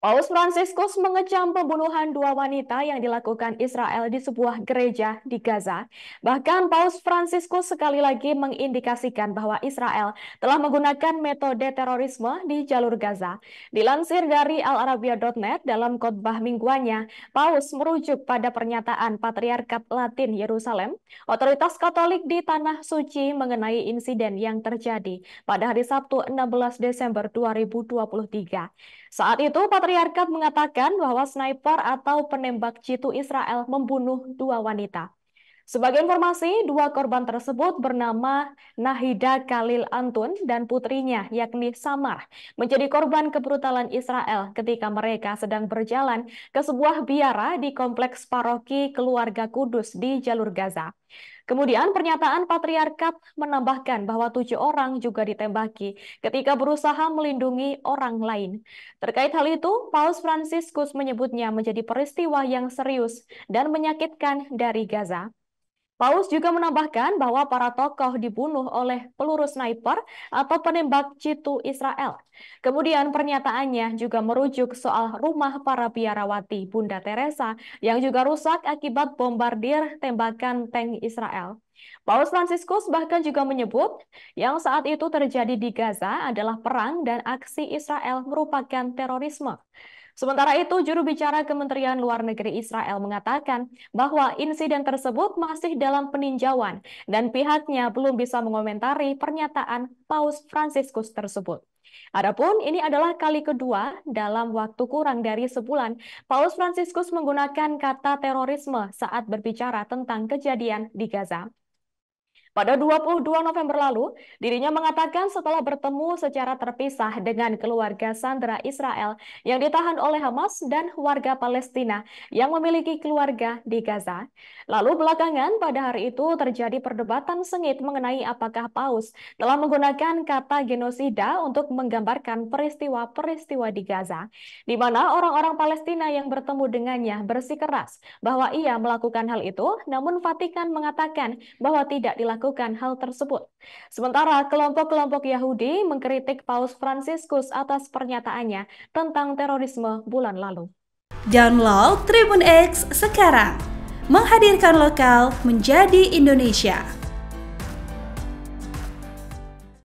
Paus Fransiskus mengecam pembunuhan dua wanita yang dilakukan Israel di sebuah gereja di Gaza. Bahkan Paus Fransiskus sekali lagi mengindikasikan bahwa Israel telah menggunakan metode terorisme di jalur Gaza. Dilansir dari alarabia.net dalam khotbah mingguannya, Paus merujuk pada pernyataan Patriarkat Latin Yerusalem, otoritas Katolik di Tanah Suci mengenai insiden yang terjadi pada hari Sabtu 16 Desember 2023. Saat itu, patriarkat mengatakan bahwa sniper atau penembak jitu Israel membunuh dua wanita. Sebagai informasi, dua korban tersebut bernama Nahida Khalil Antun dan putrinya yakni Samar menjadi korban kebrutalan Israel ketika mereka sedang berjalan ke sebuah biara di kompleks paroki keluarga Kudus di jalur Gaza. Kemudian pernyataan patriarkat menambahkan bahwa tujuh orang juga ditembaki ketika berusaha melindungi orang lain. Terkait hal itu, Paus Franciscus menyebutnya menjadi peristiwa yang serius dan menyakitkan dari Gaza. Paus juga menambahkan bahwa para tokoh dibunuh oleh peluru sniper atau penembak jitu Israel. Kemudian pernyataannya juga merujuk soal rumah para biarawati Bunda Teresa yang juga rusak akibat bombardir tembakan tank Israel. Paus Franciscus bahkan juga menyebut yang saat itu terjadi di Gaza adalah perang dan aksi Israel merupakan terorisme. Sementara itu, juru bicara Kementerian Luar Negeri Israel mengatakan bahwa insiden tersebut masih dalam peninjauan dan pihaknya belum bisa mengomentari pernyataan Paus Franciscus tersebut. Adapun ini adalah kali kedua dalam waktu kurang dari sebulan Paus Fransiskus menggunakan kata terorisme saat berbicara tentang kejadian di Gaza. Pada 22 November lalu, dirinya mengatakan setelah bertemu secara terpisah dengan keluarga Sandra Israel yang ditahan oleh Hamas dan warga Palestina yang memiliki keluarga di Gaza. Lalu belakangan pada hari itu terjadi perdebatan sengit mengenai apakah Paus telah menggunakan kata genosida untuk menggambarkan peristiwa-peristiwa di Gaza, di mana orang-orang Palestina yang bertemu dengannya bersikeras bahwa ia melakukan hal itu, namun Vatikan mengatakan bahwa tidak dilakukan melakukan hal tersebut. Sementara kelompok-kelompok Yahudi mengkritik Paus Fransiskus atas pernyataannya tentang terorisme bulan lalu. Download Tribun X sekarang, menghadirkan lokal menjadi Indonesia.